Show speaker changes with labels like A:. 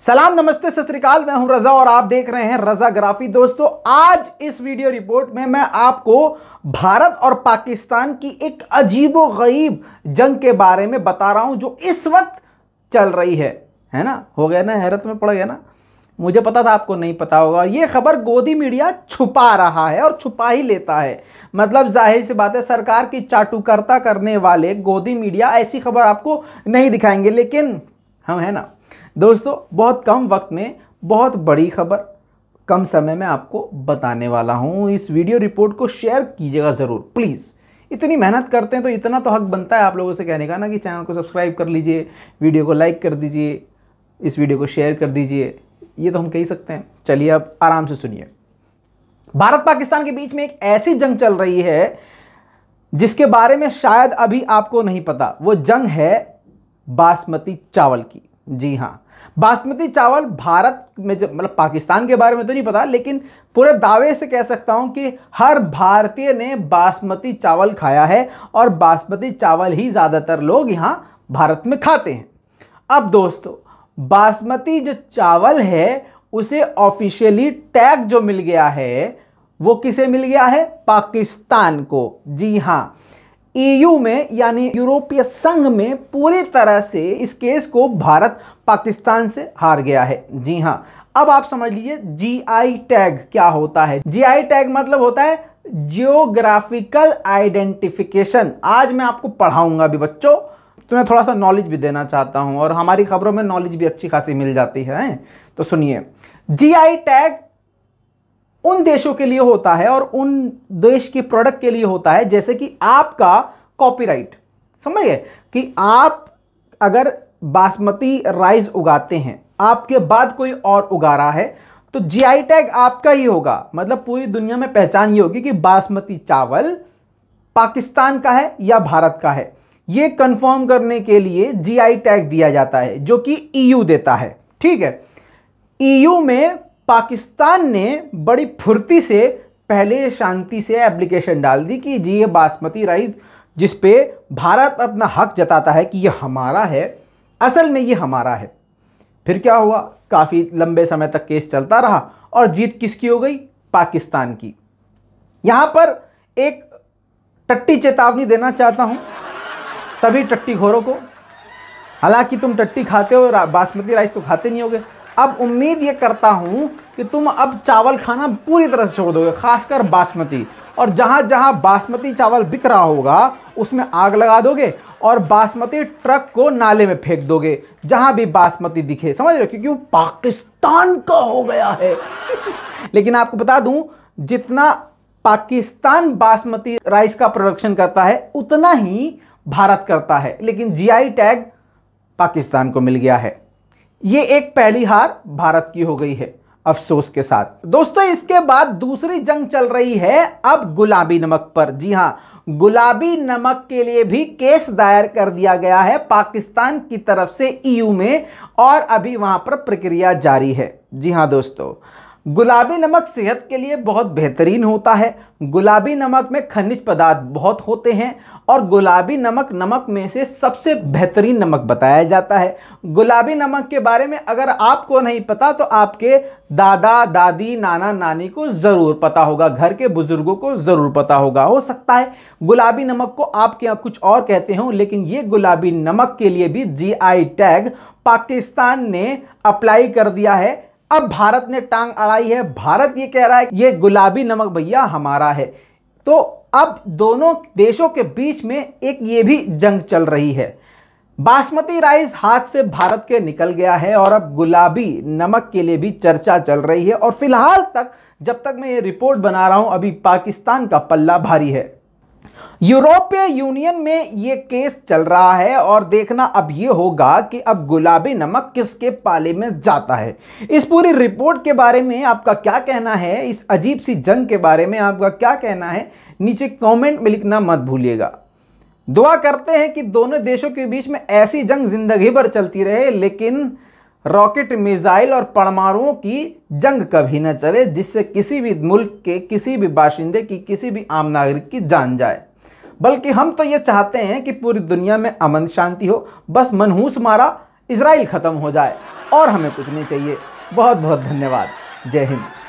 A: सलाम नमस्ते सत श्रीकाल मैं हूं रजा और आप देख रहे हैं रजा ग्राफी दोस्तों आज इस वीडियो रिपोर्ट में मैं आपको भारत और पाकिस्तान की एक अजीबो गरीब जंग के बारे में बता रहा हूं जो इस वक्त चल रही है है ना हो गया ना हैरत में पड़ गया ना मुझे पता था आपको नहीं पता होगा ये खबर गोदी मीडिया छुपा रहा है और छुपा ही लेता है मतलब जाहिर सी बात है सरकार की चाटुकर्ता करने वाले गोदी मीडिया ऐसी खबर आपको नहीं दिखाएंगे लेकिन हम है ना दोस्तों बहुत कम वक्त में बहुत बड़ी खबर कम समय में आपको बताने वाला हूँ इस वीडियो रिपोर्ट को शेयर कीजिएगा ज़रूर प्लीज़ इतनी मेहनत करते हैं तो इतना तो हक बनता है आप लोगों से कहने का ना कि चैनल को सब्सक्राइब कर लीजिए वीडियो को लाइक कर दीजिए इस वीडियो को शेयर कर दीजिए ये तो हम कह सकते हैं चलिए अब आराम से सुनिए भारत पाकिस्तान के बीच में एक ऐसी जंग चल रही है जिसके बारे में शायद अभी आपको नहीं पता वो जंग है बासमती चावल की जी हाँ बासमती चावल भारत में जब मतलब पाकिस्तान के बारे में तो नहीं पता लेकिन पूरे दावे से कह सकता हूँ कि हर भारतीय ने बासमती चावल खाया है और बासमती चावल ही ज़्यादातर लोग यहाँ भारत में खाते हैं अब दोस्तों बासमती जो चावल है उसे ऑफिशियली टैग जो मिल गया है वो किसे मिल गया है पाकिस्तान को जी हाँ ईयू e में यानी यूरोपीय संघ में पूरी तरह से इस केस को भारत पाकिस्तान से हार गया है जी हाँ अब आप समझ लीजिए जीआई टैग क्या होता है जीआई टैग मतलब होता है जियोग्राफिकल आइडेंटिफिकेशन आज मैं आपको पढ़ाऊंगा भी बच्चों तुम्हें थोड़ा सा नॉलेज भी देना चाहता हूं और हमारी खबरों में नॉलेज भी अच्छी खासी मिल जाती है तो सुनिए जीआई टैग उन देशों के लिए होता है और उन देश के प्रोडक्ट के लिए होता है जैसे कि आपका कॉपीराइट समझिए कि आप अगर बासमती राइस उगाते हैं आपके बाद कोई और उगा रहा है तो जीआई टैग आपका ही होगा मतलब पूरी दुनिया में पहचान ये होगी कि बासमती चावल पाकिस्तान का है या भारत का है ये कंफर्म करने के लिए जीआई टैग दिया जाता है जो कि ईयू e देता है ठीक है ईयू e में पाकिस्तान ने बड़ी फुर्ती से पहले शांति से एप्लीकेशन डाल दी कि जी ये बासमती राइस जिस पे भारत अपना हक जताता है कि ये हमारा है असल में ये हमारा है फिर क्या हुआ काफ़ी लंबे समय तक केस चलता रहा और जीत किसकी हो गई पाकिस्तान की यहाँ पर एक टट्टी चेतावनी देना चाहता हूँ सभी टट्टी खोरों को हालांकि तुम टट्टी खाते हो बासमती राइस तो खाते नहीं होगे अब उम्मीद ये करता हूँ कि तुम अब चावल खाना पूरी तरह से छोड़ दोगे खासकर बासमती और जहाँ जहाँ बासमती चावल बिक रहा होगा उसमें आग लगा दोगे और बासमती ट्रक को नाले में फेंक दोगे जहाँ भी बासमती दिखे समझ रहे क्योंकि वो पाकिस्तान का हो गया है लेकिन आपको बता दूँ जितना पाकिस्तान बासमती राइस का प्रोडक्शन करता है उतना ही भारत करता है लेकिन जीआई टैग पाकिस्तान को मिल गया है ये एक पहली हार भारत की हो गई है अफसोस के साथ दोस्तों इसके बाद दूसरी जंग चल रही है अब गुलाबी नमक पर जी हां गुलाबी नमक के लिए भी केस दायर कर दिया गया है पाकिस्तान की तरफ से ईयू में और अभी वहां पर प्रक्रिया जारी है जी हां दोस्तों गुलाबी नमक सेहत के लिए बहुत बेहतरीन होता है गुलाबी नमक में खनिज पदार्थ बहुत होते हैं और गुलाबी नमक नमक में से सबसे बेहतरीन नमक बताया जाता है गुलाबी नमक के बारे में अगर आपको नहीं पता तो आपके दादा दादी नाना नानी को ज़रूर पता होगा घर के बुज़ुर्गों को ज़रूर पता होगा हो सकता है गुलाबी नमक को आपके यहाँ कुछ और कहते हों लेकिन ये गुलाबी नमक के लिए भी जी टैग पाकिस्तान ने अप्लाई कर दिया है अब भारत ने टांग अड़ाई है भारत ये कह रहा है ये गुलाबी नमक भैया हमारा है तो अब दोनों देशों के बीच में एक ये भी जंग चल रही है बासमती राइस हाथ से भारत के निकल गया है और अब गुलाबी नमक के लिए भी चर्चा चल रही है और फिलहाल तक जब तक मैं ये रिपोर्ट बना रहा हूं अभी पाकिस्तान का पल्ला भारी है यूरोपीय यूनियन में ये केस चल रहा है और देखना अब ये होगा कि अब गुलाबी नमक किसके पाले में जाता है इस पूरी रिपोर्ट के बारे में आपका क्या कहना है इस अजीब सी जंग के बारे में आपका क्या कहना है नीचे कमेंट में लिखना मत भूलिएगा दुआ करते हैं कि दोनों देशों के बीच में ऐसी जंग जिंदगी भर चलती रहे लेकिन रॉकेट मिसाइल और परमाणुओं की जंग कभी न चले जिससे किसी भी मुल्क के किसी भी बाशिंदे की किसी भी आम नागरिक की जान जाए बल्कि हम तो ये चाहते हैं कि पूरी दुनिया में अमन शांति हो बस मनहूस मारा इसराइल ख़त्म हो जाए और हमें कुछ नहीं चाहिए बहुत बहुत धन्यवाद जय हिंद